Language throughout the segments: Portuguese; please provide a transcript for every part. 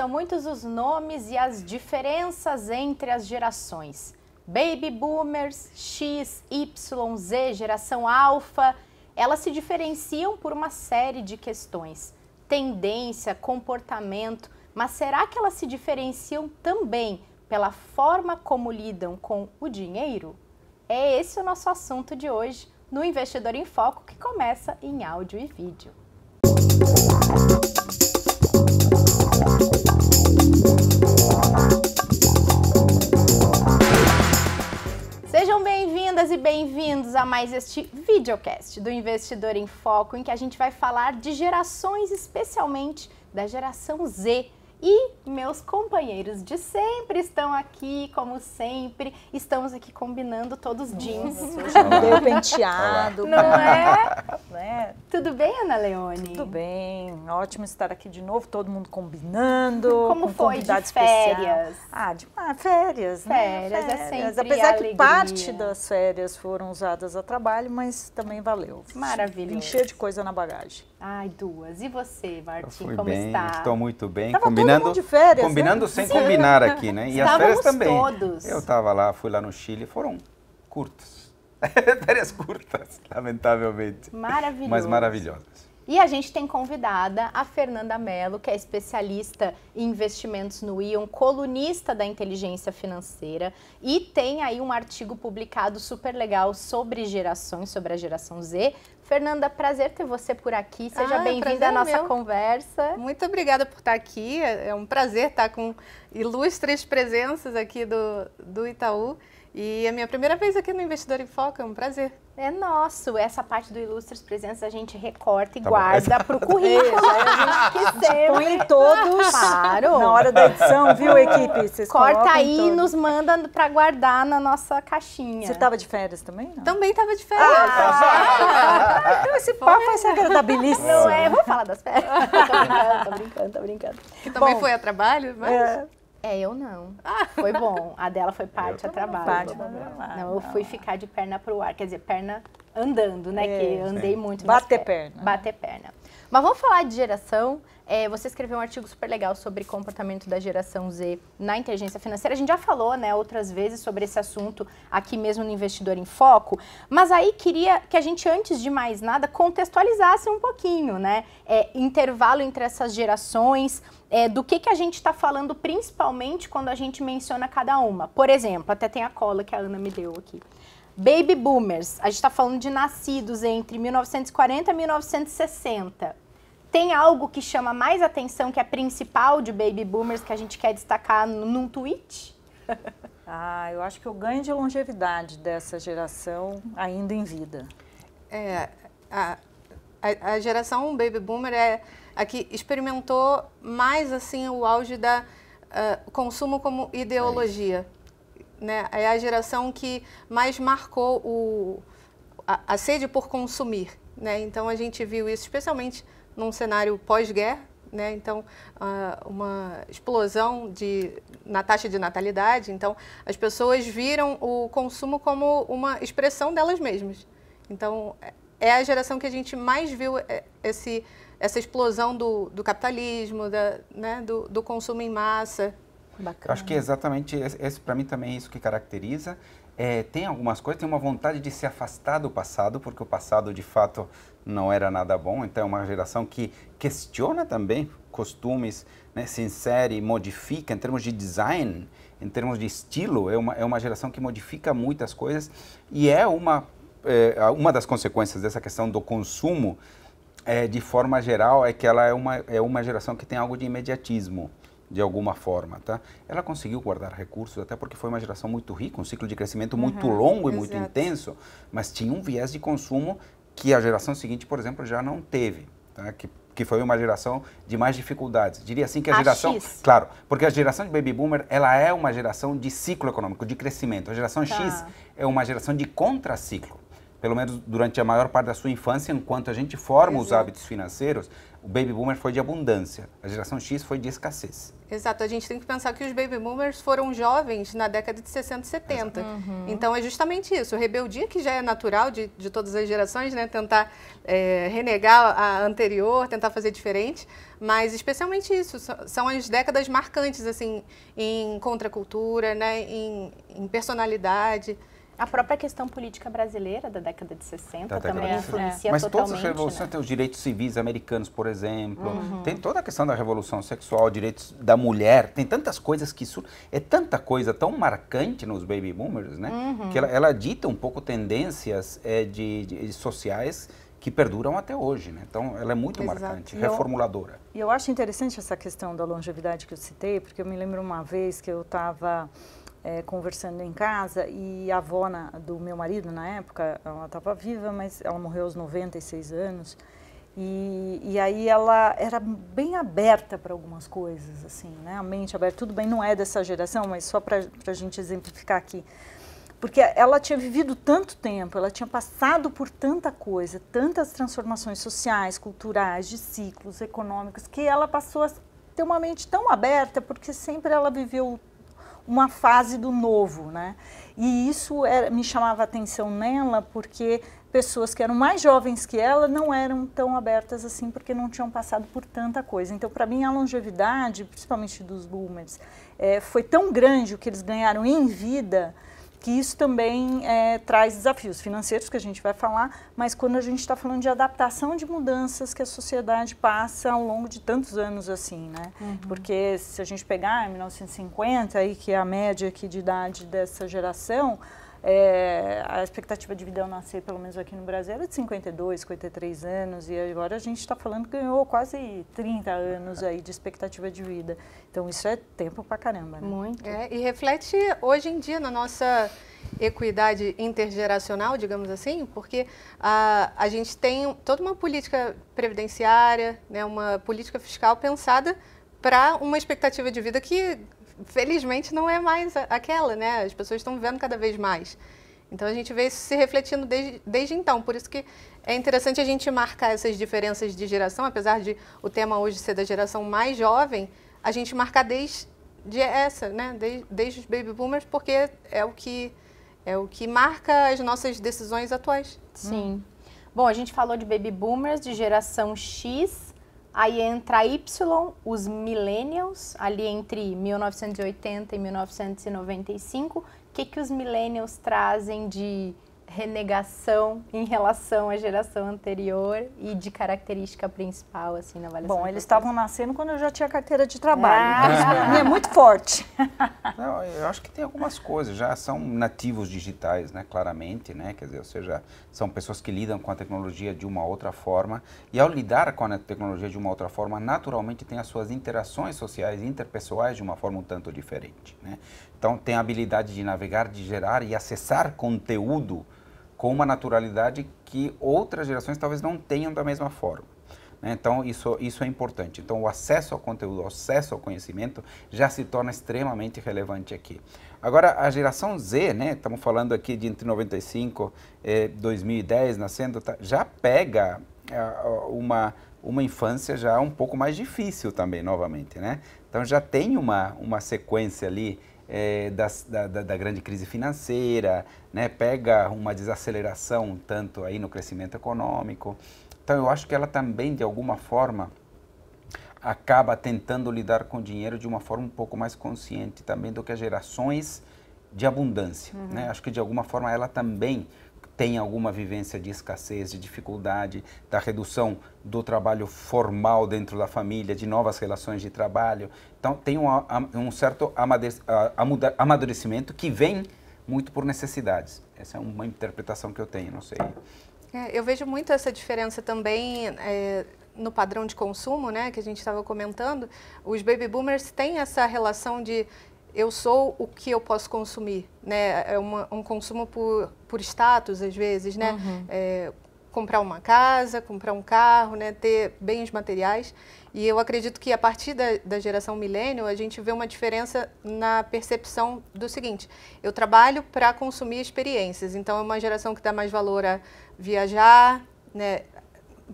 São muitos os nomes e as diferenças entre as gerações. Baby boomers, X, Y, Z, geração alfa, elas se diferenciam por uma série de questões: tendência, comportamento, mas será que elas se diferenciam também pela forma como lidam com o dinheiro? É esse o nosso assunto de hoje no Investidor em Foco que começa em áudio e vídeo. Sejam bem-vindas e bem-vindos a mais este videocast do Investidor em Foco, em que a gente vai falar de gerações, especialmente da geração Z e meus companheiros de sempre estão aqui, como sempre. Estamos aqui combinando todos jeans. Deu penteado. Não é? Né? Tudo bem, Ana Leone? Tudo bem. Ótimo estar aqui de novo, todo mundo combinando. Como com foi de férias? Especial. Ah, de ah, férias, férias, né? Férias, é sempre Apesar alegria. que parte das férias foram usadas a trabalho, mas também valeu. Maravilhoso. Encher de coisa na bagagem. Ai, duas. E você, Martim, como bem, está? Estou muito bem. Tava combinando de férias, combinando né? sem Sim. combinar aqui, né? E as férias também. Todos. Eu estava lá, fui lá no Chile, foram curtas. férias curtas, lamentavelmente. Maravilhosas. Mas maravilhosas. E a gente tem convidada a Fernanda Mello, que é especialista em investimentos no Ion, colunista da inteligência financeira, e tem aí um artigo publicado super legal sobre gerações, sobre a geração Z. Fernanda, prazer ter você por aqui. Seja ah, é bem-vinda à nossa meu. conversa. Muito obrigada por estar aqui. É um prazer estar com ilustres presenças aqui do, do Itaú. E a minha primeira vez aqui no Investidor em Foco, é um prazer. É nosso. Essa parte do Ilustres Presença a gente recorta e tá guarda para o currículo. É, a gente Põe todos claro. na hora da edição, viu, equipe? Vocês Corta aí todos. e nos manda para guardar na nossa caixinha. Você estava de férias também? Não? Também estava de ah, férias. Tá ah, ah, então esse papo vai ser agradabilíssimo. Não é? Vou falar das férias. tô brincando, tô brincando, tô brincando. Que também Bom, foi a trabalho, mas... É... É, eu não. Foi bom. A dela foi parte a trabalho. Parte não, não, não, eu fui ficar de perna pro ar, quer dizer, perna andando, né? É, que andei é. muito. Bater perna. Bater perna. Mas vamos falar de geração. É, você escreveu um artigo super legal sobre comportamento da geração Z na inteligência financeira. A gente já falou, né, outras vezes sobre esse assunto aqui mesmo no Investidor em Foco. Mas aí queria que a gente, antes de mais nada, contextualizasse um pouquinho, né, é, intervalo entre essas gerações, é, do que, que a gente está falando principalmente quando a gente menciona cada uma. Por exemplo, até tem a cola que a Ana me deu aqui. Baby boomers, a gente está falando de nascidos entre 1940 e 1960. Tem algo que chama mais atenção, que é principal de baby boomers, que a gente quer destacar num tweet? ah, eu acho que o ganho de longevidade dessa geração ainda em vida. É, a, a, a geração baby boomer é a que experimentou mais assim o auge da uh, consumo como ideologia. É. Né? É a geração que mais marcou o, a, a sede por consumir. Né? Então a gente viu isso especialmente num cenário pós-guerra, né? Então, ah, uma explosão de, na taxa de natalidade. Então, as pessoas viram o consumo como uma expressão delas mesmas. Então, é, é a geração que a gente mais viu é, esse, essa explosão do, do capitalismo, da, né? do, do consumo em massa, Bacana. Acho que é exatamente esse, esse para mim também é isso que caracteriza. É, tem algumas coisas, tem uma vontade de se afastar do passado, porque o passado de fato não era nada bom. Então é uma geração que questiona também costumes, né, se insere, modifica em termos de design, em termos de estilo. É uma, é uma geração que modifica muitas coisas e é uma, é, uma das consequências dessa questão do consumo. É, de forma geral, é que ela é uma, é uma geração que tem algo de imediatismo de alguma forma, tá? Ela conseguiu guardar recursos, até porque foi uma geração muito rica, um ciclo de crescimento muito uhum, longo e muito intenso, mas tinha um viés de consumo que a geração seguinte, por exemplo, já não teve, tá? Que que foi uma geração de mais dificuldades. Diria assim que a, a geração, X. claro, porque a geração de baby boomer, ela é uma geração de ciclo econômico, de crescimento. A geração tá. X é uma geração de contraciclo. Pelo menos durante a maior parte da sua infância, enquanto a gente forma Exato. os hábitos financeiros, o baby boomer foi de abundância, a geração X foi de escassez. Exato, a gente tem que pensar que os baby boomers foram jovens na década de 60 e 70. Uhum. Então é justamente isso, rebeldia que já é natural de, de todas as gerações, né? Tentar é, renegar a anterior, tentar fazer diferente, mas especialmente isso, são as décadas marcantes, assim, em contracultura, né? Em, em personalidade. A própria questão política brasileira da década de 60 da também influencia é. Mas todas as revoluções né? têm os direitos civis americanos, por exemplo. Uhum. Tem toda a questão da revolução sexual, direitos da mulher. Tem tantas coisas que... Sur... É tanta coisa tão marcante nos baby boomers, né? Uhum. Que ela, ela, dita um pouco tendências é, de, de sociais que perduram até hoje, né? Então, ela é muito Exato. marcante, reformuladora. E eu acho interessante essa questão da longevidade que eu citei, porque eu me lembro uma vez que eu estava é, conversando em casa e a avó na, do meu marido, na época, ela estava viva, mas ela morreu aos 96 anos. E, e aí ela era bem aberta para algumas coisas, assim, né? A mente aberta. Tudo bem, não é dessa geração, mas só para a gente exemplificar aqui. Porque ela tinha vivido tanto tempo, ela tinha passado por tanta coisa, tantas transformações sociais, culturais, de ciclos econômicos, que ela passou a ter uma mente tão aberta, porque sempre ela viveu uma fase do novo, né? E isso era, me chamava atenção nela porque pessoas que eram mais jovens que ela não eram tão abertas assim porque não tinham passado por tanta coisa. Então, para mim, a longevidade, principalmente dos boomers, é, foi tão grande o que eles ganharam em vida que isso também é, traz desafios financeiros que a gente vai falar, mas quando a gente está falando de adaptação de mudanças que a sociedade passa ao longo de tantos anos assim, né? Uhum. Porque se a gente pegar 1950 aí que é a média aqui de idade dessa geração, é, a expectativa de vida ao nascer, pelo menos aqui no Brasil, era de 52, 53 anos, e agora a gente está falando que ganhou quase 30 anos aí de expectativa de vida. Então isso é tempo para caramba, né? Muito. É, e reflete hoje em dia na nossa equidade intergeracional, digamos assim, porque a, a gente tem toda uma política previdenciária, né, uma política fiscal pensada para uma expectativa de vida que felizmente não é mais aquela, né? As pessoas estão vendo cada vez mais. Então a gente vê isso se refletindo desde, desde então. Por isso que é interessante a gente marcar essas diferenças de geração, apesar de o tema hoje ser da geração mais jovem, a gente marcar desde essa, né? Desde, desde os baby boomers, porque é o que é o que marca as nossas decisões atuais. Sim. Hum. Bom, a gente falou de baby boomers, de geração X, Aí entra Y, os millennials, ali entre 1980 e 1995. O que, que os millennials trazem de renegação em relação à geração anterior e de característica principal, assim, na avaliação? Bom, eles estavam nascendo quando eu já tinha carteira de trabalho. É. é muito forte. Não, eu acho que tem algumas coisas. Já são nativos digitais, né? Claramente, né? Quer dizer, ou seja, são pessoas que lidam com a tecnologia de uma outra forma. E ao lidar com a tecnologia de uma outra forma, naturalmente tem as suas interações sociais interpessoais de uma forma um tanto diferente, né? Então, tem a habilidade de navegar, de gerar e acessar conteúdo com uma naturalidade que outras gerações talvez não tenham da mesma forma. Né? Então, isso, isso é importante. Então, o acesso ao conteúdo, o acesso ao conhecimento já se torna extremamente relevante aqui. Agora, a geração Z, né, estamos falando aqui de entre 95 e eh, 2010, nascendo, tá, já pega eh, uma, uma infância já um pouco mais difícil também, novamente. Né? Então, já tem uma, uma sequência ali é, da, da, da, grande crise financeira, né? pega uma desaceleração tanto aí no crescimento econômico. Então eu acho que ela também, de alguma forma, acaba tentando lidar com o dinheiro de uma forma um pouco mais consciente também do que as gerações de abundância. Uhum. Né? Acho que de alguma forma ela também tem alguma vivência de escassez, de dificuldade, da redução do trabalho formal dentro da família, de novas relações de trabalho. Então, tem um, um certo amadurecimento que vem muito por necessidades. Essa é uma interpretação que eu tenho, não sei. É, eu vejo muito essa diferença também é, no padrão de consumo, né, que a gente estava comentando. Os baby boomers têm essa relação de eu sou o que eu posso consumir, né? É uma, um consumo por, por status, às vezes, né? Uhum. É, comprar uma casa, comprar um carro, né? Ter bens materiais. E eu acredito que a partir da, da geração milênio, a gente vê uma diferença na percepção do seguinte: eu trabalho para consumir experiências. Então, é uma geração que dá mais valor a viajar, né?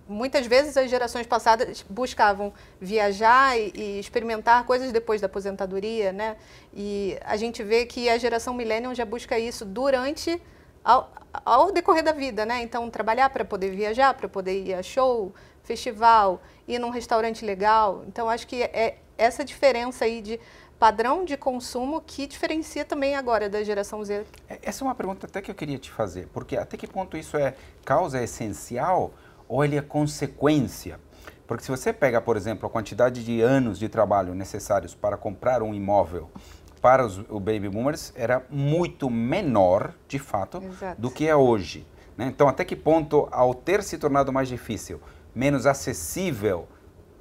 muitas vezes as gerações passadas buscavam viajar e, e, experimentar coisas depois da aposentadoria, né? E a gente vê que a geração millennial já busca isso durante ao, ao decorrer da vida, né? Então trabalhar para poder viajar, para poder ir a show, festival, ir num restaurante legal. Então acho que é essa diferença aí de padrão de consumo que diferencia também agora da geração Z. É, essa é uma pergunta até que eu queria te fazer, porque até que ponto isso é causa é essencial olhe a é consequência. Porque se você pega, por exemplo, a quantidade de anos de trabalho necessários para comprar um imóvel para os o baby boomers era muito menor, de fato, Exato. do que é hoje. Né? Então, até que ponto, ao ter se tornado mais difícil, menos acessível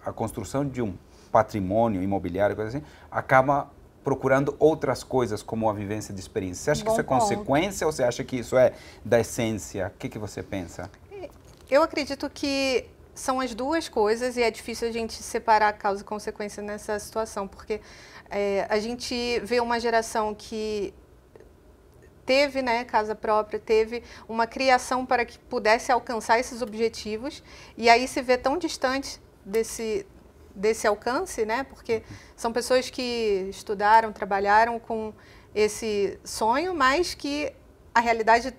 a construção de um patrimônio imobiliário, coisa assim, acaba procurando outras coisas como a vivência de experiência. Você acha Bom que isso é consequência ou você acha que isso é da essência? O que, que você pensa? Eu acredito que são as duas coisas e é difícil a gente separar causa e consequência nessa situação, porque é, a gente vê uma geração que teve né, casa própria, teve uma criação para que pudesse alcançar esses objetivos e aí se vê tão distante desse, desse alcance, né, porque são pessoas que estudaram, trabalharam com esse sonho, mas que a realidade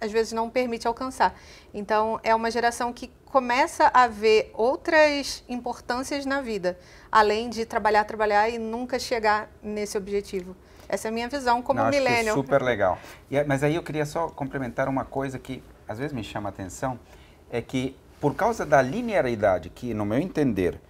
às vezes não permite alcançar. Então, é uma geração que começa a ver outras importâncias na vida, além de trabalhar, trabalhar e nunca chegar nesse objetivo. Essa é a minha visão como milênio. Super legal. E, é, mas aí eu queria só complementar uma coisa que às vezes me chama a atenção, é que por causa da linearidade, que no meu entender,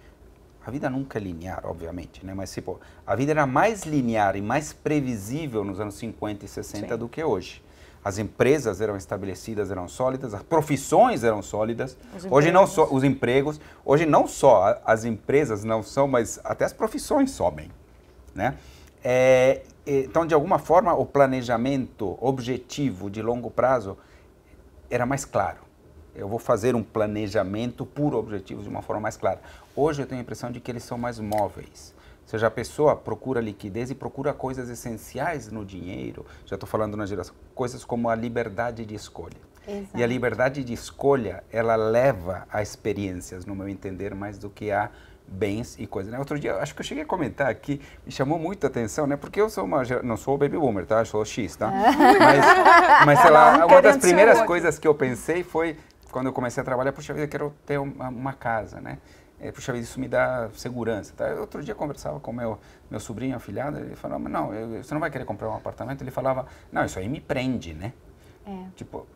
a vida nunca é linear, obviamente, né? mas tipo, a vida era mais linear e mais previsível nos anos 50 e 60 Sim. do que hoje as empresas eram estabelecidas, eram sólidas, as profissões eram sólidas. Hoje não só os empregos, hoje não só as empresas não são, mas até as profissões sobem, né? É, é, então, de alguma forma, o planejamento objetivo de longo prazo era mais claro. Eu vou fazer um planejamento por objetivos de uma forma mais clara. Hoje eu tenho a impressão de que eles são mais móveis seja, a pessoa procura liquidez e procura coisas essenciais no dinheiro. Já estou falando na geração. Coisas como a liberdade de escolha. Exato. E a liberdade de escolha, ela leva a experiências, no meu entender, mais do que a bens e coisas. Né? Outro dia, acho que eu cheguei a comentar aqui, me chamou muito a atenção, né? Porque eu sou uma, não sou baby boomer, tá? Eu sou X, tá? É. mas, mas, sei lá, uma das primeiras coisas que eu pensei foi, quando eu comecei a trabalhar, puxa vida, eu quero ter uma, uma casa, né? é, puxa vida, isso me dá segurança. Tá? Outro dia conversava com meu meu sobrinho afilhado, ele falava, não, eu, você não vai querer comprar um apartamento. Ele falava, não, isso aí me prende, né? É. Tipo,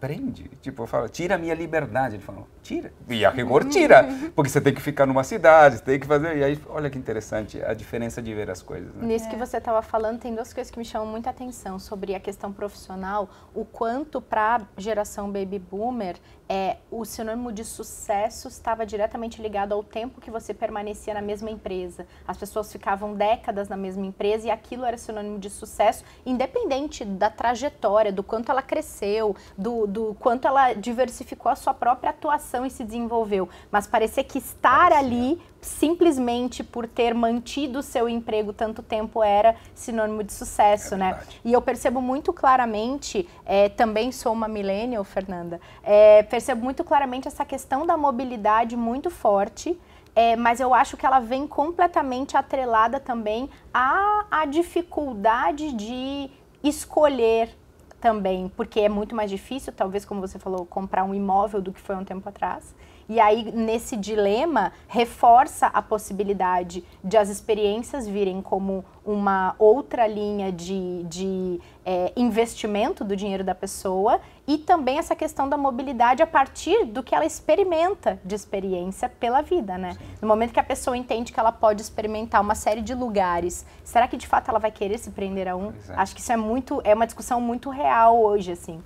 prende. Tipo, eu falo, tira a minha liberdade. Ele falou tira. E a rigor tira, porque você tem que ficar numa cidade, você tem que fazer. E aí, olha que interessante a diferença de ver as coisas. Né? Nisso é. que você estava falando, tem duas coisas que me chamam muita atenção sobre a questão profissional, o quanto para a geração baby boomer é, o sinônimo de sucesso estava diretamente ligado ao tempo que você permanecia na mesma empresa. As pessoas ficavam décadas na mesma empresa e aquilo era sinônimo de sucesso, independente da trajetória, do quanto ela cresceu, do, do quanto ela diversificou a sua própria atuação e se desenvolveu. Mas parecer que estar ali simplesmente por ter mantido o seu emprego tanto tempo era sinônimo de sucesso, é né? E eu percebo muito claramente, é, também sou uma millennial, Fernanda, é, percebo muito claramente essa questão da mobilidade muito forte. É, mas eu acho que ela vem completamente atrelada também à, à dificuldade de escolher também, porque é muito mais difícil, talvez como você falou, comprar um imóvel do que foi um tempo atrás. E aí, nesse dilema, reforça a possibilidade de as experiências virem como uma outra linha de, de é, investimento do dinheiro da pessoa e também essa questão da mobilidade a partir do que ela experimenta de experiência pela vida, né? Sim. No momento que a pessoa entende que ela pode experimentar uma série de lugares, será que de fato ela vai querer se prender a um? Acho que isso é muito, é uma discussão muito real hoje, assim.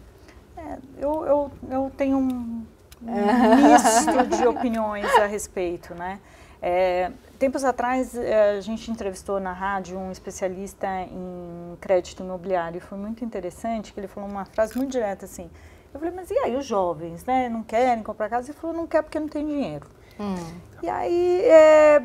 É, eu, eu, eu tenho um misto de opiniões a respeito, né? É, tempos atrás é, a gente entrevistou na rádio um especialista em crédito imobiliário e foi muito interessante que ele falou uma frase muito direta assim. Eu falei, mas e aí os jovens, né? Não querem comprar casa? Ele falou, não quer porque não tem dinheiro. Hum. E aí é,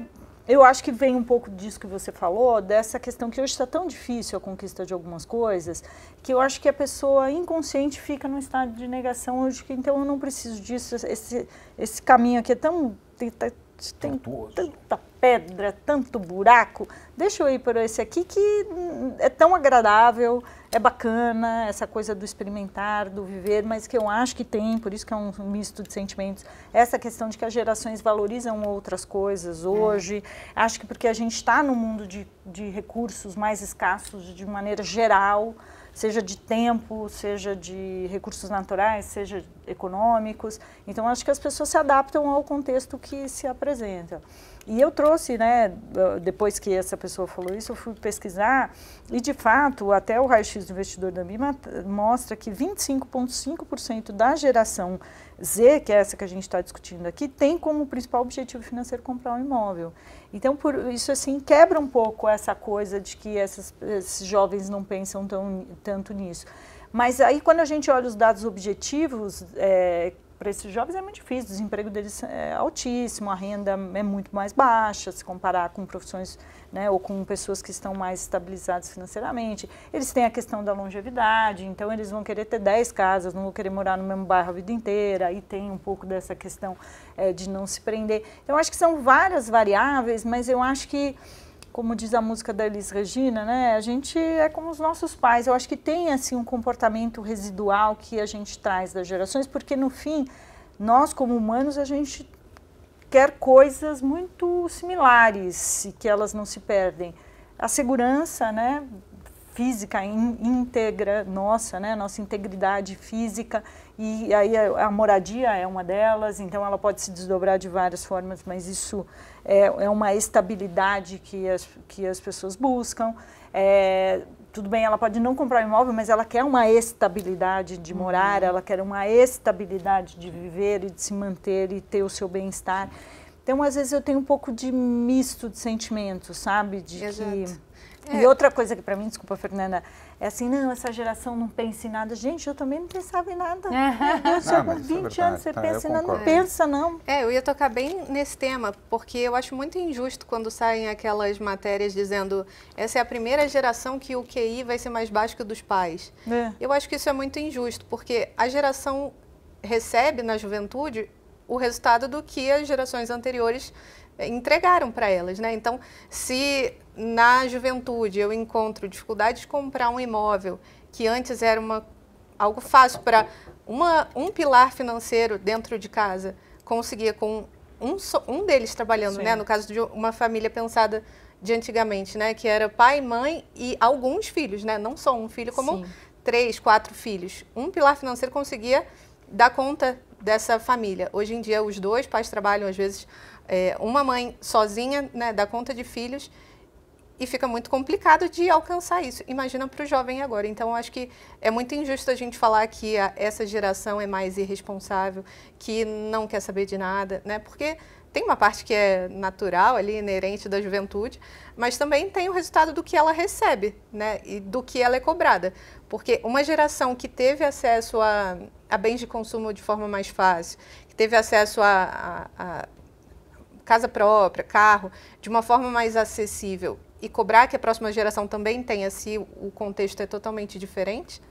eu acho que vem um pouco disso que você falou, dessa questão que hoje está tão difícil a conquista de algumas coisas, que eu acho que a pessoa inconsciente fica num estado de negação hoje, que então eu não preciso disso, esse, esse caminho aqui é tão tá, tá tem Tortuoso. tanta pedra, tanto buraco. Deixa eu ir para esse aqui que hum, é tão agradável, é bacana, essa coisa do experimentar, do viver, mas que eu acho que tem, por isso que é um misto de sentimentos. Essa questão de que as gerações valorizam outras coisas é. hoje. É. Acho que porque a gente está no mundo de, de recursos mais escassos de maneira geral, seja de tempo, seja de recursos naturais, seja econômicos. Então, acho que as pessoas se adaptam ao contexto que se apresenta. E eu trouxe, né, depois que essa pessoa falou isso, eu fui pesquisar e, de fato, até o raio-x do investidor da BIMA mostra que 25,5% da geração Z, que é essa que a gente está discutindo aqui, tem como principal objetivo financeiro comprar um imóvel. Então, por isso, assim, quebra um pouco essa coisa de que essas, esses jovens não pensam tão, tanto nisso. Mas aí, quando a gente olha os dados objetivos é, para esses jovens, é muito difícil. O desemprego deles é altíssimo, a renda é muito mais baixa se comparar com profissões né, ou com pessoas que estão mais estabilizadas financeiramente. Eles têm a questão da longevidade, então eles vão querer ter 10 casas, não vão querer morar no mesmo bairro a vida inteira. Aí tem um pouco dessa questão é, de não se prender. Então, acho que são várias variáveis, mas eu acho que como diz a música da Elis Regina, né? A gente é como os nossos pais. Eu acho que tem assim um comportamento residual que a gente traz das gerações, porque no fim nós como humanos a gente quer coisas muito similares e que elas não se perdem. A segurança, né? física íntegra nossa, né? Nossa integridade física e aí a, moradia é uma delas, então ela pode se desdobrar de várias formas, mas isso é, é uma estabilidade que as, que as pessoas buscam. É, tudo bem, ela pode não comprar imóvel, mas ela quer uma estabilidade de uhum. morar, uhum. ela quer uma estabilidade de viver e de se manter e ter o seu bem-estar. Então, às vezes, eu tenho um pouco de misto de sentimentos, sabe? De Exato. que é. E outra coisa que para mim, desculpa, Fernanda, é assim, não, essa geração não pensa em nada. Gente, eu também não pensava em nada. Eu sou não, com 20 é anos você tá, pensa, não, não pensa, não. É, eu ia tocar bem nesse tema, porque eu acho muito injusto quando saem aquelas matérias dizendo essa é a primeira geração que o QI vai ser mais baixo que o dos pais. É. Eu acho que isso é muito injusto, porque a geração recebe na juventude o resultado do que as gerações anteriores entregaram para elas, né? Então, se na juventude eu encontro dificuldade de comprar um imóvel que antes era uma algo fácil para um pilar financeiro dentro de casa conseguia com um, um deles trabalhando, né? Sim. né? No caso de uma família pensada de antigamente, né? Que era pai, mãe e alguns filhos, né? Não só um filho, como Sim. três, quatro filhos. Um pilar financeiro conseguia dar conta dessa família. Hoje em dia, os dois pais trabalham, às vezes, é, uma mãe sozinha, né, dá conta de filhos e fica muito complicado de alcançar isso. Imagina para o jovem agora. Então, acho que é muito injusto a gente falar que a, essa geração é mais irresponsável, que não quer saber de nada, né? Porque tem uma parte que é natural ali, inerente da juventude, mas também tem o resultado do que ela recebe, né? E do que ela é cobrada. Porque uma geração que teve acesso a, a bens de consumo de forma mais fácil, que teve acesso a, a, a casa própria, carro, de uma forma mais acessível e cobrar que a próxima geração também tenha, se o contexto é totalmente diferente,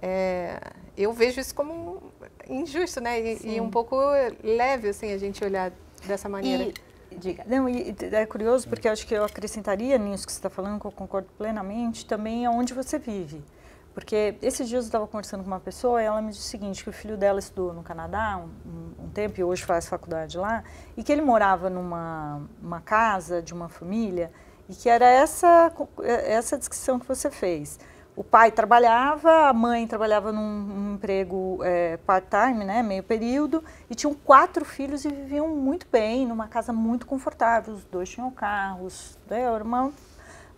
é, eu vejo isso como injusto, né? E, e, um pouco leve, assim, a gente olhar dessa maneira. E, diga. Não, e, é curioso porque acho que eu acrescentaria nisso que você está falando, que eu concordo plenamente, também aonde é você vive. Porque esses dias eu estava conversando com uma pessoa e ela me disse o seguinte, que o filho dela estudou no Canadá um, um tempo e hoje faz faculdade lá, e que ele morava numa uma casa de uma família e que era essa, essa descrição que você fez. O pai trabalhava, a mãe trabalhava num, emprego é, part-time, né, meio período, e tinham quatro filhos e viviam muito bem, numa casa muito confortável, os dois tinham carros, né, era uma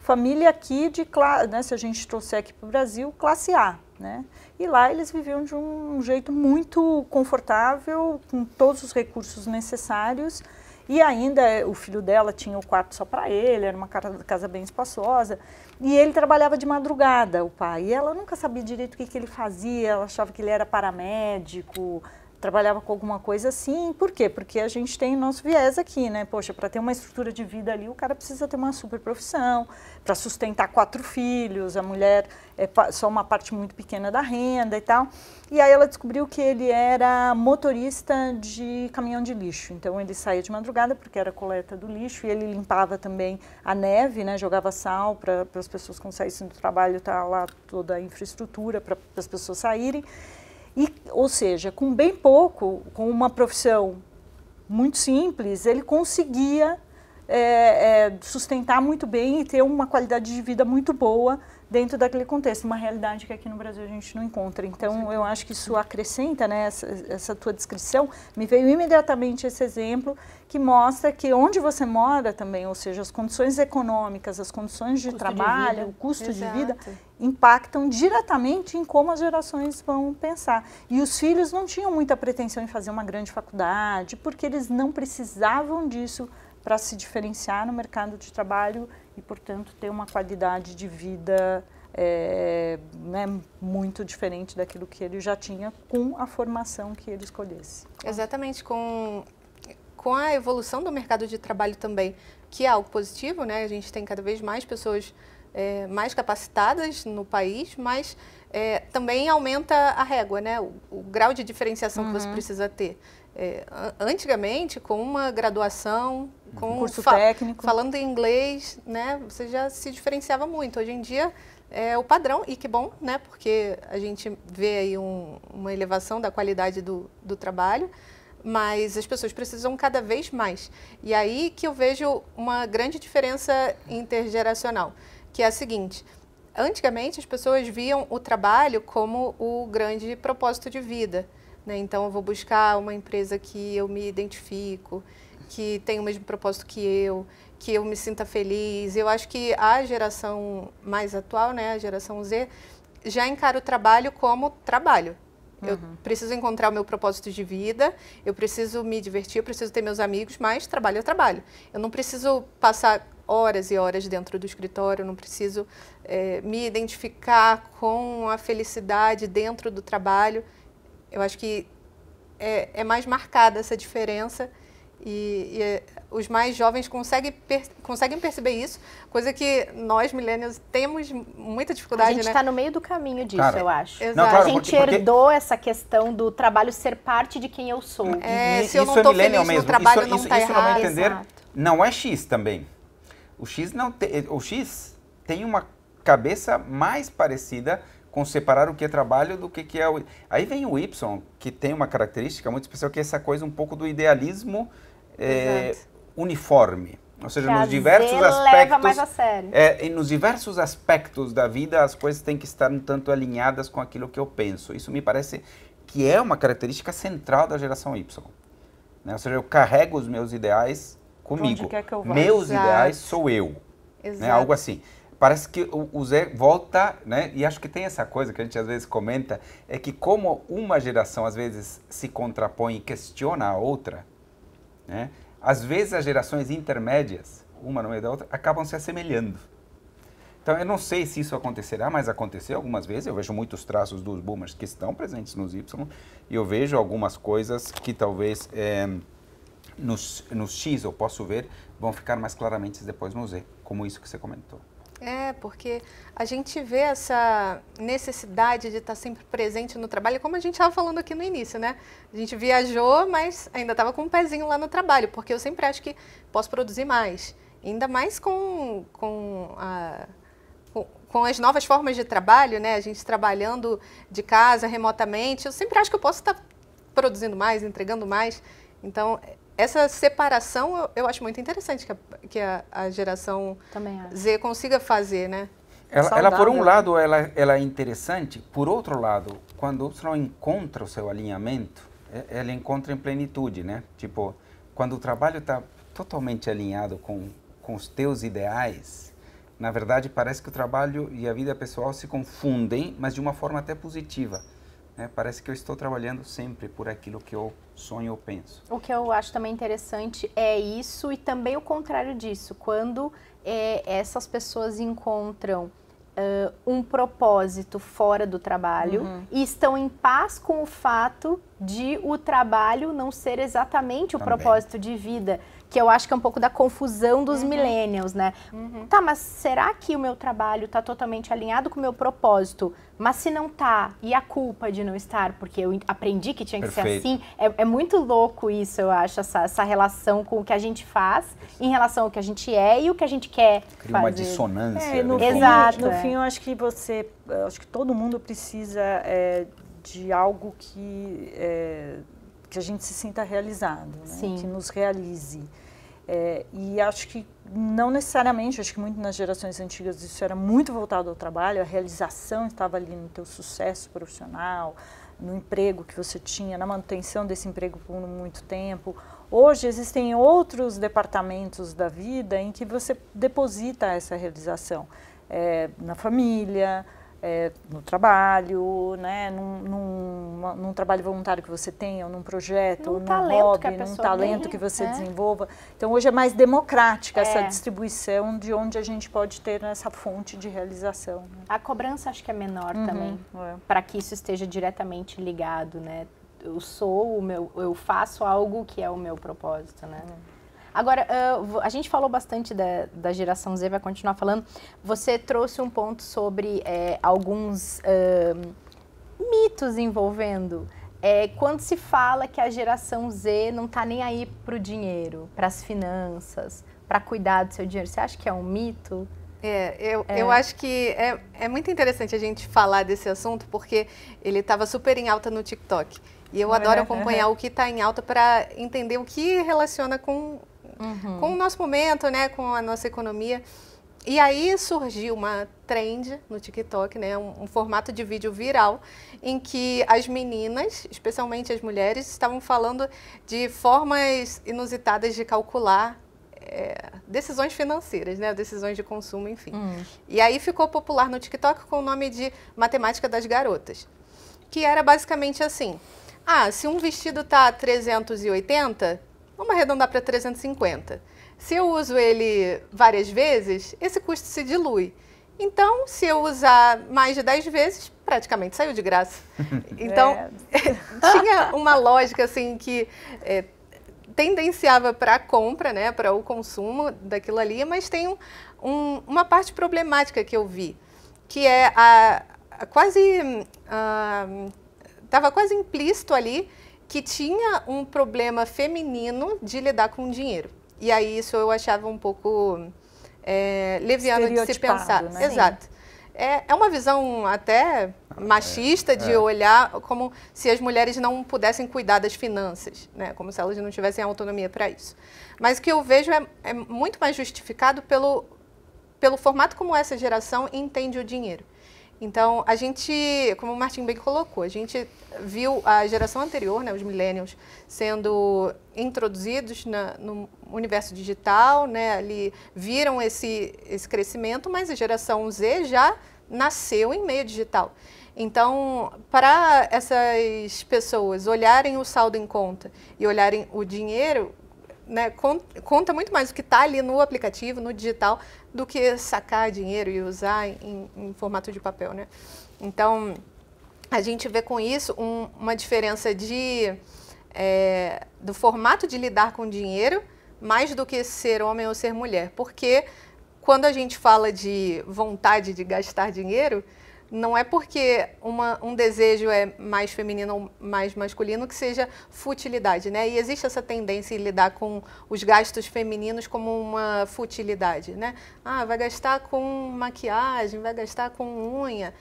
família aqui de, né, se a gente trouxer aqui para o Brasil, classe A, né? E lá eles viviam de um jeito muito confortável, com todos os recursos necessários. E ainda eh, o filho dela tinha o quarto só para ele, era uma casa bem espaçosa. E ele trabalhava de madrugada, o pai. E ela nunca sabia direito o que, que ele fazia, ela achava que ele era paramédico, trabalhava com alguma coisa assim. Por quê? Porque a gente tem nosso viés aqui, né? Poxa, para ter uma estrutura de vida ali, o cara precisa ter uma super profissão, para sustentar quatro filhos, a mulher é só uma parte muito pequena da renda e tal. E aí ela descobriu que ele era motorista de caminhão de lixo. Então ele saía de madrugada porque era coleta do lixo e ele limpava também a neve, né? Jogava sal para as pessoas quando saíssem do trabalho, tá lá toda a infraestrutura para as pessoas saírem. E, ou seja, com bem pouco, com uma profissão muito simples, ele conseguia é, é, sustentar muito bem e ter uma qualidade de vida muito boa dentro daquele contexto, uma realidade que aqui no Brasil a gente não encontra. Então, eu acho que isso acrescenta, né, essa, essa, tua descrição, me veio imediatamente esse exemplo que mostra que onde você mora também, ou seja, as condições econômicas, as condições de trabalho, de o custo Exato. de vida, impactam diretamente em como as gerações vão pensar. E os filhos não tinham muita pretensão em fazer uma grande faculdade, porque eles não precisavam disso para se diferenciar no mercado de trabalho e, portanto, ter uma qualidade de vida é, né, muito diferente daquilo que ele já tinha com a formação que ele escolhesse. Exatamente, com, com a evolução do mercado de trabalho também, que é algo positivo, né? A gente tem cada vez mais pessoas é, mais capacitadas no país, mas é, também aumenta a régua, né? O, o grau de diferenciação uhum. que você uhum. precisa ter. É, antigamente, com uma graduação, com curso fa técnico. Falando inglês, né? Você já se diferenciava muito. Hoje em dia é o padrão e que bom, né? Porque a gente vê aí um, uma elevação da qualidade do, do trabalho, mas as pessoas precisam cada vez mais. E aí que eu vejo uma grande diferença intergeracional, que é a seguinte. Antigamente as pessoas viam o trabalho como o grande propósito de vida, né? Então eu vou buscar uma empresa que eu me identifico, que tem o mesmo propósito que eu, que eu me sinta feliz. Eu acho que a geração mais atual, né, a geração Z, já encara o trabalho como trabalho. Uhum. Eu preciso encontrar o meu propósito de vida, eu preciso me divertir, eu preciso ter meus amigos, mas trabalho é trabalho. Eu não preciso passar horas e horas dentro do escritório, eu não preciso é, me identificar com a felicidade dentro do trabalho. Eu acho que é, é mais marcada essa diferença e, e, eh, os mais jovens conseguem, per, conseguem perceber isso, coisa que nós, millennials, temos muita dificuldade, A gente está né? Tá no meio do caminho disso, Cara, eu acho. Não, claro, a gente porque, porque... herdou essa questão do trabalho ser parte de quem eu sou. É, se eu isso é não estou é feliz no mesmo. trabalho, isso, é- não está errado. não, entender, não é X também. O X, não te, eh, o X tem uma cabeça mais parecida com separar o que é trabalho do que, que é o... Aí vem o Y, que tem uma característica muito especial, que é essa coisa um pouco do idealismo é, uniforme. Ou seja, nos diversos aspectos. É, nos diversos aspectos da vida, as coisas têm que estar um tanto alinhadas com aquilo que eu penso. Isso me parece que é uma característica central da geração Y. Né? Ou seja, eu carrego os meus ideais comigo. Que eu vá. meus Exato. ideais sou eu. Né? Exato. Né? Algo assim. Parece que o Zé volta, né? E acho que tem essa coisa que a gente às vezes comenta, é que como uma geração às vezes se contrapõe e questiona a outra, né? Às vezes as gerações intermédias, uma no meio da outra, acabam se assemelhando. Então eu não sei se isso acontecerá, mas aconteceu algumas vezes. Eu vejo muitos traços dos boomers que estão presentes nos Y e eu vejo algumas coisas que talvez é, nos, nos X eu posso ver vão ficar mais claramente depois no Z, como isso que você comentou. É, porque a gente vê essa necessidade de estar sempre presente no trabalho, como a gente estava falando aqui no início, né? A gente viajou, mas ainda estava com um pezinho lá no trabalho, porque eu sempre acho que posso produzir mais. Ainda mais com, com, a, com, com as novas formas de trabalho, né? A gente trabalhando de casa, remotamente, eu sempre acho que eu posso estar produzindo mais, entregando mais. Então, essa separação eu, eu, acho muito interessante que a, que a, a geração Z consiga fazer, né? Ela, ela por um lado, ela, ela é interessante. Por outro lado, quando o não encontra o seu alinhamento, é, ela encontra em plenitude, né? Tipo, quando o trabalho está totalmente alinhado com, com os teus ideais, na verdade, parece que o trabalho e a vida pessoal se confundem, mas de uma forma até positiva. Né? Parece que eu estou trabalhando sempre por aquilo que eu sonho ou penso. O que eu acho também interessante é isso e também o contrário disso. Quando é, essas pessoas encontram Uh, um propósito fora do trabalho uhum. e estão em paz com o fato de o trabalho não ser exatamente o Também. propósito de vida que eu acho que é um pouco da confusão dos uhum. millennials, né? Uhum. Tá, mas será que o meu trabalho tá totalmente alinhado com o meu propósito? Mas se não tá, e a culpa de não estar? Porque eu aprendi que tinha que Perfeito. ser assim. É, é, muito louco isso, eu acho, essa, essa, relação com o que a gente faz em relação ao que a gente é e o que a gente quer Cria fazer. uma dissonância. É, no né? Exato. No é. fim, eu acho que você, acho que todo mundo precisa é, de algo que é, que a gente se sinta realizado, né? que nos realize. É, e acho que não necessariamente, acho que muito nas gerações antigas isso era muito voltado ao trabalho, a realização estava ali no teu sucesso profissional, no emprego que você tinha, na manutenção desse emprego por muito tempo. Hoje existem outros departamentos da vida em que você deposita essa realização é, na família, é, no trabalho, né, num, num, num, trabalho voluntário que você tenha, ou num projeto, num ou num talento hobby, num talento tem, que você é. desenvolva. Então, hoje é mais democrática é. essa distribuição de onde a gente pode ter essa fonte de realização. Né? A cobrança acho que é menor uhum, também, é. para que isso esteja diretamente ligado, né? Eu sou o meu, eu faço algo que é o meu propósito, né? Uhum. Agora, uh, a gente falou bastante da, da geração Z, vai continuar falando. Você trouxe um ponto sobre é, alguns uh, mitos envolvendo. É, quando se fala que a geração Z não está nem aí para o dinheiro, para as finanças, para cuidar do seu dinheiro, você acha que é um mito? É, eu, é. eu acho que é, é muito interessante a gente falar desse assunto porque ele estava super em alta no TikTok. E eu adoro é. acompanhar o que está em alta para entender o que relaciona com uhum. com o nosso momento, né, com a nossa economia. E aí surgiu uma trend no TikTok, né, um, um, formato de vídeo viral em que as meninas, especialmente as mulheres, estavam falando de formas inusitadas de calcular é, decisões financeiras, né, decisões de consumo, enfim. Hum. E aí ficou popular no TikTok com o nome de matemática das garotas, que era basicamente assim: ah, se um vestido tá 380, Vamos arredondar para 350. Se eu uso ele várias vezes, esse custo se dilui. Então, se eu usar mais de 10 vezes, praticamente saiu de graça. Então, é. tinha uma lógica assim que é, tendenciava para a compra, né, para o consumo daquilo ali, mas tem um, um, uma parte problemática que eu vi, que é a, a quase estava hum, hum, quase implícito ali que tinha um problema feminino de lidar com o dinheiro. E aí isso eu achava um pouco é, leviano de se pensar. Né? Exato. É, é uma visão até machista é, de é. olhar como se as mulheres não pudessem cuidar das finanças, né? como se elas não tivessem autonomia para isso. Mas o que eu vejo é, é muito mais justificado pelo, pelo formato como essa geração entende o dinheiro. Então, a gente, como o Martin bem colocou, a gente viu a geração anterior, né, os millennials, sendo introduzidos na, no universo digital, né, ali viram esse, esse crescimento, mas a geração Z já nasceu em meio digital. Então, para essas pessoas olharem o saldo em conta e olharem o dinheiro né, conta muito mais o que está ali no aplicativo, no digital, do que sacar dinheiro e usar em, em formato de papel, né? Então, a gente vê com isso um, uma diferença de, é, do formato de lidar com dinheiro, mais do que ser homem ou ser mulher, porque quando a gente fala de vontade de gastar dinheiro, não é porque uma, um desejo é mais feminino ou mais masculino que seja futilidade, né? E existe essa tendência em lidar com os gastos femininos como uma futilidade, né? Ah, vai gastar com maquiagem, vai gastar com unha.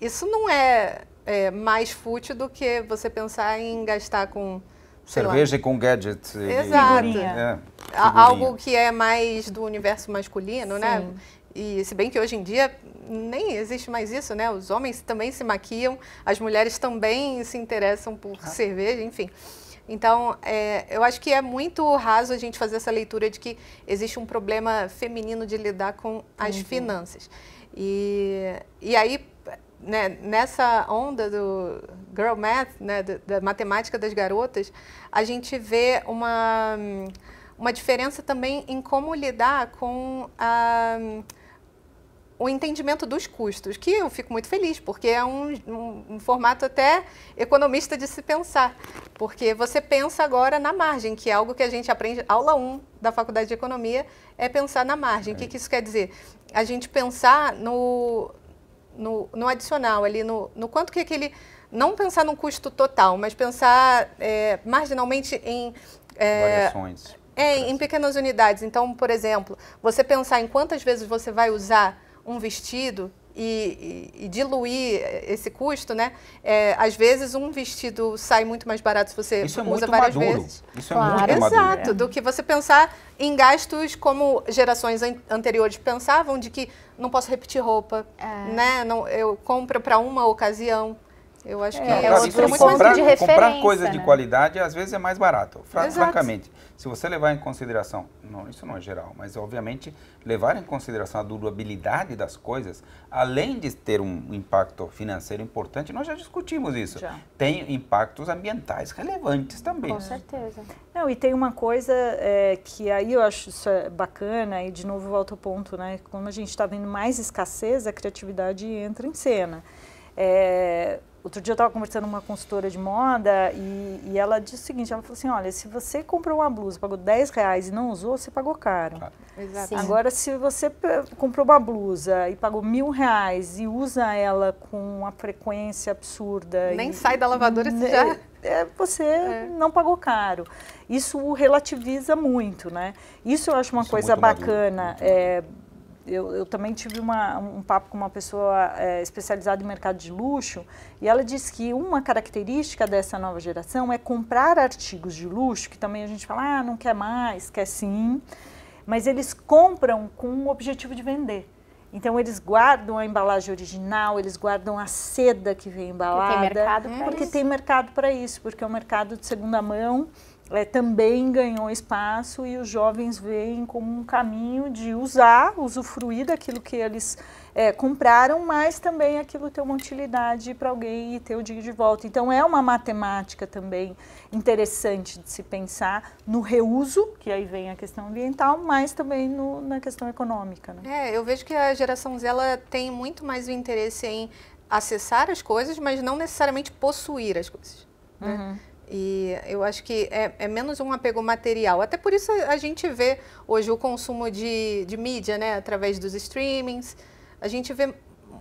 Isso não é, é mais fútil do que você pensar em gastar com cerveja lá. com gadget. Exato. E, é, Algo que é mais do universo masculino, né? Sim. né? E se bem que hoje em dia nem existe mais isso, né? Os homens também se maquiam, as mulheres também se interessam por ah. cerveja, enfim. Então, é, eu acho que é muito raso a gente fazer essa leitura de que existe um problema feminino de lidar com as uhum. finanças. E, e aí, né, nessa onda do girl math, né, da, da matemática das garotas, a gente vê uma, uma diferença também em como lidar com a o entendimento dos custos, que eu fico muito feliz, porque é um, um, um, formato até economista de se pensar, porque você pensa agora na margem, que é algo que a gente aprende, aula 1 da Faculdade de Economia, é pensar na margem. O que, é. que isso quer dizer? A gente pensar no, no, no, adicional ali, no, no quanto que aquele... Não pensar no custo total, mas pensar é, marginalmente em... É, Variações. É, em pequenas unidades. Então, por exemplo, você pensar em quantas vezes você vai usar um vestido e, e, e, diluir esse custo, né? É, às vezes um vestido sai muito mais barato se você Isso é usa é várias maduro. vezes. Isso é claro. é muito Exato, maduro. Exato, do que você pensar em gastos como gerações anteriores pensavam de que não posso repetir roupa, é. né? Não, eu compro para uma ocasião. Eu acho que é, é outro comprar, de referência. Comprar coisa né? de qualidade às vezes é mais barato, fra Exato. francamente. Se você levar em consideração, não, isso não é geral, mas obviamente levar em consideração a durabilidade das coisas, além de ter um impacto financeiro importante, nós já discutimos isso. Já. Tem impactos ambientais relevantes também. Com certeza. Não, e tem uma coisa é, que aí eu acho isso é bacana, e de novo volta ao ponto, né? Como a gente está vendo mais escassez, a criatividade entra em cena. É, outro dia eu estava conversando com uma consultora de moda e, e, ela disse o seguinte, ela falou assim, olha, se você comprou uma blusa, pagou 10 reais e não usou, você pagou caro. Claro. Agora, se você comprou uma blusa e pagou mil reais e usa ela com uma frequência absurda... Nem e, sai da lavadora, você já... É, é, você é. não pagou caro. Isso relativiza muito, né? Isso eu acho uma Isso é coisa bacana, maduro, eu, eu também tive uma, um papo com uma pessoa é, especializada em mercado de luxo e ela disse que uma característica dessa nova geração é comprar artigos de luxo, que também a gente fala, ah, não quer mais, quer sim, mas eles compram com o objetivo de vender. Então eles guardam a embalagem original, eles guardam a seda que vem embalada, porque tem mercado para isso. porque tem mercado para isso, porque é um mercado de segunda mão é, também ganhou espaço e os jovens veem como um caminho de usar, usufruir daquilo que eles é, compraram, mas também aquilo ter uma utilidade para alguém e ter o dinheiro de volta. Então é uma matemática também interessante de se pensar no reuso, que aí vem a questão ambiental, mas também no, na questão econômica. Né? É, eu vejo que a geração Z ela tem muito mais o interesse em acessar as coisas, mas não necessariamente possuir as coisas. Né? Uhum. E eu acho que é, é, menos um apego material. Até por isso a gente vê hoje o consumo de, de mídia, né? Através dos streamings. A gente vê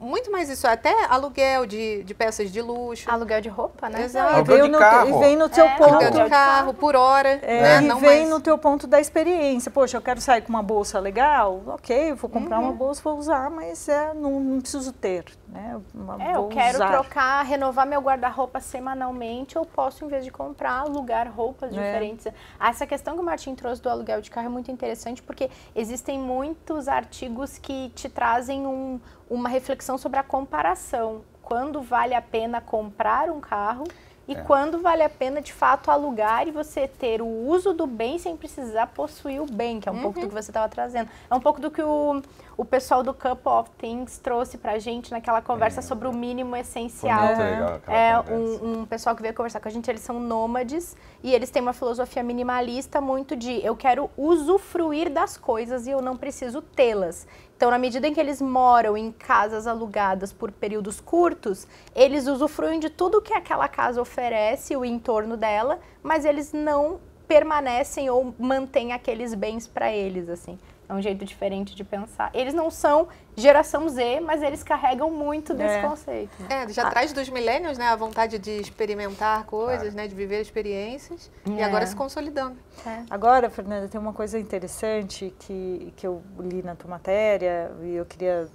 muito mais isso, até aluguel de, de peças de luxo. Aluguel de roupa, né? Exato. Aluguel e, de no, carro. e vem no é. teu é. ponto. Aluguel de carro, por hora. É. Né? E Não vem mais... no teu ponto da experiência. Poxa, eu quero sair com uma bolsa legal, ok, vou comprar uhum. uma bolsa, vou usar, mas é, não, não preciso ter. Né? Uma, é, eu quero usar. trocar, renovar meu guarda-roupa semanalmente, eu posso, em vez de comprar, alugar roupas é. diferentes. Essa questão que o Martin trouxe do aluguel de carro é muito interessante, porque existem muitos artigos que te trazem um, uma reflexão sobre a comparação. Quando vale a pena comprar um carro e é. quando vale a pena de fato alugar e você ter o uso do bem sem precisar possuir o bem, que é um uhum. pouco do uhum. que você estava trazendo. É um pouco do que o, o pessoal do Cup of Things trouxe pra gente naquela conversa é. sobre o mínimo essencial. Foi muito legal é, um, um, pessoal que veio conversar com a gente, eles são nômades e eles têm uma filosofia minimalista muito de eu quero usufruir das coisas e eu não preciso tê-las. Então, na medida em que eles moram em casas alugadas por períodos curtos, eles usufruem de tudo que aquela casa oferece, o entorno dela, mas eles não permanecem ou mantêm aqueles bens para eles, assim. É um jeito diferente de pensar. Eles não são geração Z, mas eles carregam muito desse é. conceito. Né? É, já ah. traz dos milênios né, a vontade de experimentar coisas, né, de viver experiências é. e agora se consolidando. É. Agora, Fernanda, tem uma coisa interessante que que eu li na tua matéria e eu queria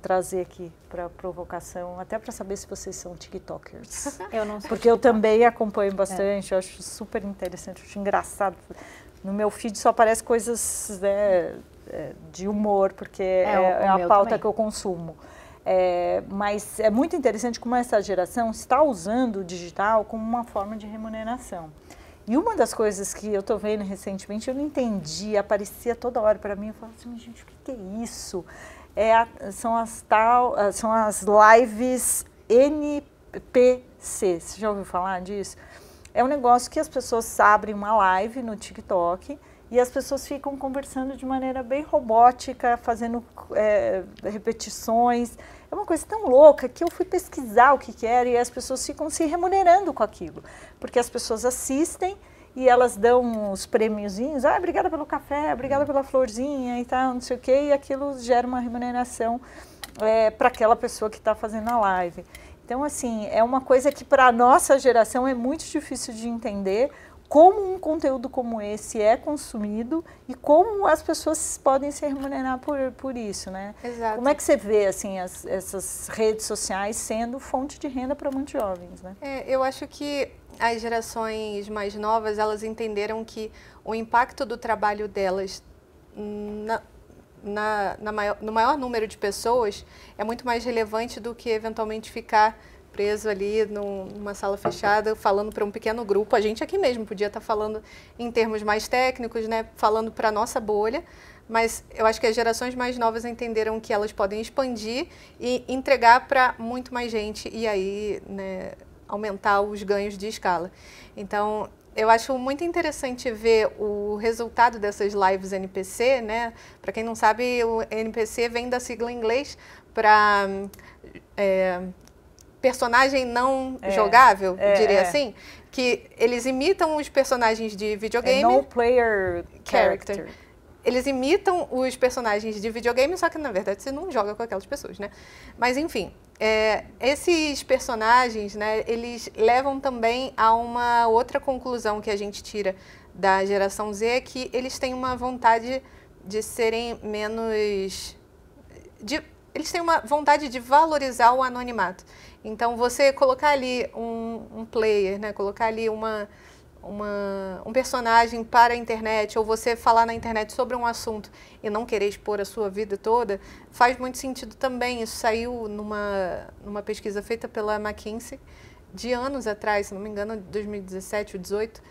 trazer aqui para provocação, até para saber se vocês são TikTokers. Eu não sou. Porque eu também acompanho é. bastante, é. eu acho super interessante, eu acho engraçado. No meu feed só aparecem coisas né, de humor, porque é, é, é a pauta também. que eu consumo. É, mas é muito interessante como essa geração está usando o digital como uma forma de remuneração. E uma das coisas que eu estou vendo recentemente, eu não entendi, aparecia toda hora para mim, eu falava assim, gente, o que, é isso? É a, são, as tal, ah, são as lives NPC, você já ouviu falar disso? É um negócio que as pessoas abrem uma live no TikTok e as pessoas ficam conversando de maneira bem robótica, fazendo é, repetições. É uma coisa tão louca que eu fui pesquisar o que, que era e as pessoas ficam se remunerando com aquilo, porque as pessoas assistem e elas dão os prêmiozinhos, ah, obrigada pelo café, obrigada pela florzinha e tal, não sei o quê, e aquilo gera uma remuneração é, para aquela pessoa que está fazendo a live. Então, assim, é uma coisa que para a nossa geração é muito difícil de entender, como um conteúdo como esse é consumido e como as pessoas podem se remunerar por, por isso, né? Exato. Como é que você vê, assim, as, essas redes sociais sendo fonte de renda para muitos jovens, né? É, eu acho que as gerações mais novas, elas entenderam que o impacto do trabalho delas na, na, na maior, no maior número de pessoas é muito mais relevante do que eventualmente ficar preso ali numa sala fechada, falando para um pequeno grupo. A gente aqui mesmo podia estar tá falando em termos mais técnicos, né? falando para a nossa bolha, mas eu acho que as gerações mais novas entenderam que elas podem expandir e entregar para muito mais gente e aí né, aumentar os ganhos de escala. Então, eu acho muito interessante ver o resultado dessas lives NPC, né? Para quem não sabe, o NPC vem da sigla em inglês para é, eh, personagem não é, jogável, é, diria é. assim, que eles imitam os personagens de é videogame. É no player character. character. Eles imitam os personagens de videogame, só que na verdade você não joga com aquelas pessoas, né? Mas enfim, é, esses personagens, né, eles levam também a uma outra conclusão que a gente tira da geração Z, que eles têm uma vontade de serem menos. De, eles têm uma vontade de valorizar o anonimato. Então, você colocar ali um, um player, né? colocar ali uma, uma, um personagem para a internet ou você falar na internet sobre um assunto e não querer expor a sua vida toda, faz muito sentido também. Isso saiu numa, numa pesquisa feita pela McKinsey de anos atrás, se não me engano, 2017 ou 18,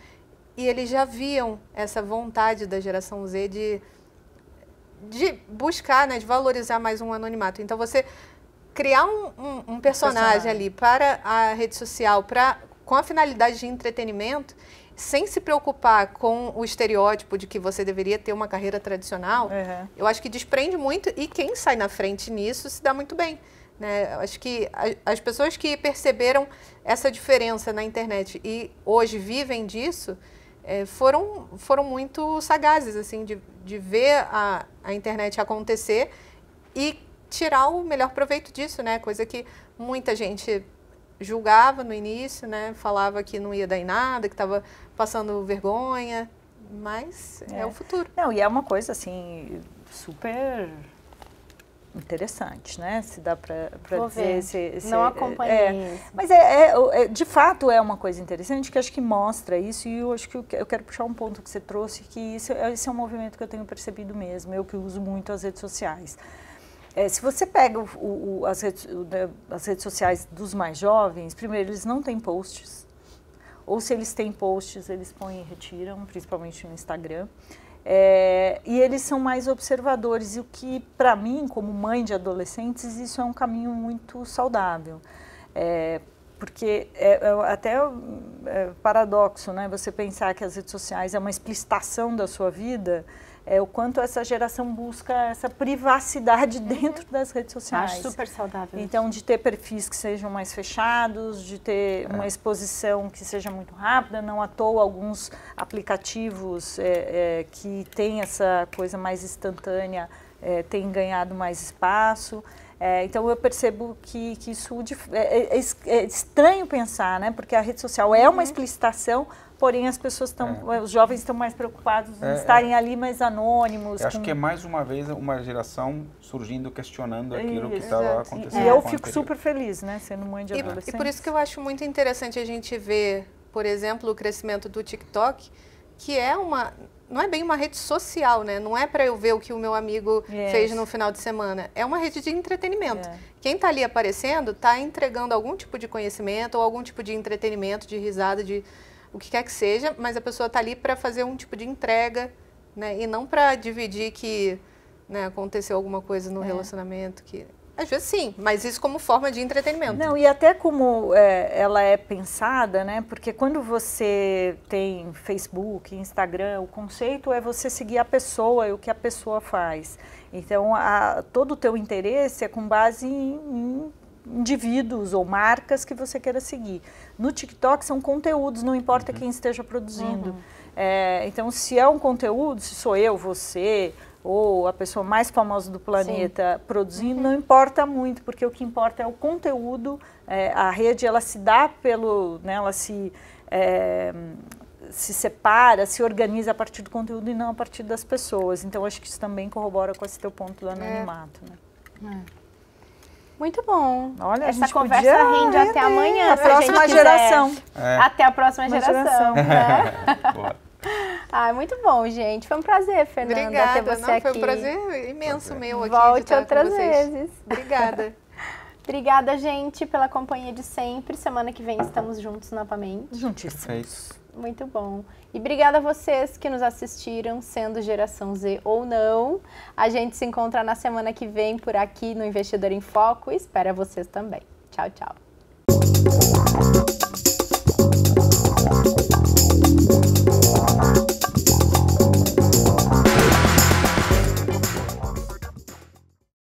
e eles já viam essa vontade da geração Z de de buscar, né, de valorizar mais um anonimato. Então você criar um, um, um personagem, personagem ali para a rede social, para com a finalidade de entretenimento, sem se preocupar com o estereótipo de que você deveria ter uma carreira tradicional, uhum. eu acho que desprende muito e quem sai na frente nisso se dá muito bem. Né? Acho que as pessoas que perceberam essa diferença na internet e hoje vivem disso é, foram, foram muito sagazes assim de, de ver a, a internet acontecer e tirar o melhor proveito disso, né? Coisa que muita gente julgava no início, né? Falava que não ia dar em nada, que estava passando vergonha, mas é. é. o futuro. Não, e é uma coisa assim super interessante, né? Se dá para dizer, se, se, não acompanha? É, mas é, é, é, de fato é uma coisa interessante que acho que mostra isso e eu acho que eu quero puxar um ponto que você trouxe que isso é, esse é um movimento que eu tenho percebido mesmo, eu que uso muito as redes sociais. É, se você pega o, o, as, redes, o, né, as, redes, sociais dos mais jovens, primeiro, eles não têm posts. Ou se eles têm posts, eles põem e retiram, principalmente no Instagram. É, e eles são mais observadores. E o que, para mim, como mãe de adolescentes, isso é um caminho muito saudável. É, porque é, é até é paradoxo, né? Você pensar que as redes sociais é uma explicitação da sua vida é, o quanto essa geração busca essa privacidade uhum. dentro das redes sociais. Acho super saudável. Então, de ter perfis que sejam mais fechados, de ter é. uma exposição que seja muito rápida, não à toa alguns aplicativos é, é que têm essa coisa mais instantânea é, têm ganhado mais espaço. É, então eu percebo que, que isso é, é, é, é, estranho pensar, né? Porque a rede social é uma uhum. explicitação porém as pessoas estão, é. os jovens estão mais preocupados é, em é. estarem é. ali mais anônimos. Eu acho que é mais uma vez uma geração surgindo, questionando aquilo que que estava acontecendo. E eu fico anterior. super feliz, né, sendo mãe de adolescente. E por isso que eu acho muito interessante a gente ver, por exemplo, o crescimento do TikTok, que é uma, não é bem uma rede social, né? Não é para eu ver o que o meu amigo yes. fez no final de semana. É uma rede de entretenimento. É. Quem está ali aparecendo está entregando algum tipo de conhecimento ou algum tipo de entretenimento, de risada, de o que quer que seja, mas a pessoa está ali para fazer um tipo de entrega, né? E não para dividir que né, aconteceu alguma coisa no é. relacionamento que às vezes sim, mas isso como forma de entretenimento. Não, e até como é, ela é pensada, né? Porque quando você tem Facebook, Instagram, o conceito é você seguir a pessoa e o que a pessoa faz. Então, a, todo o teu interesse é com base em, em indivíduos ou marcas que você queira seguir. No TikTok são conteúdos, não importa uhum. quem esteja produzindo. Uhum. É, então, se é um conteúdo, se sou eu, você ou a pessoa mais famosa do planeta Sim. produzindo, uhum. não importa muito, porque o que importa é o conteúdo. É, a rede ela se dá pelo, né, ela se é, se separa, se organiza a partir do conteúdo e não a partir das pessoas. Então, acho que isso também corrobora com esse teu ponto do é. anonimato. Né? É. Muito bom. Olha, Essa conversa rende até amanhã. A próxima geração. É. Até a próxima Uma geração. geração. Né? Ai, muito bom, gente. Foi um prazer, Fernanda, Obrigada. ter você Não, aqui. Foi um prazer imenso prazer. meu aqui. Volte outras vezes. Obrigada. Obrigada, gente, pela companhia de sempre. Semana que vem estamos juntos novamente. Juntíssimos. É isso. Muito bom. E obrigada a vocês que nos assistiram, sendo geração Z ou não. A gente se encontra na semana que vem por aqui no Investidor em Foco. Espero vocês também. Tchau, tchau. Thank you.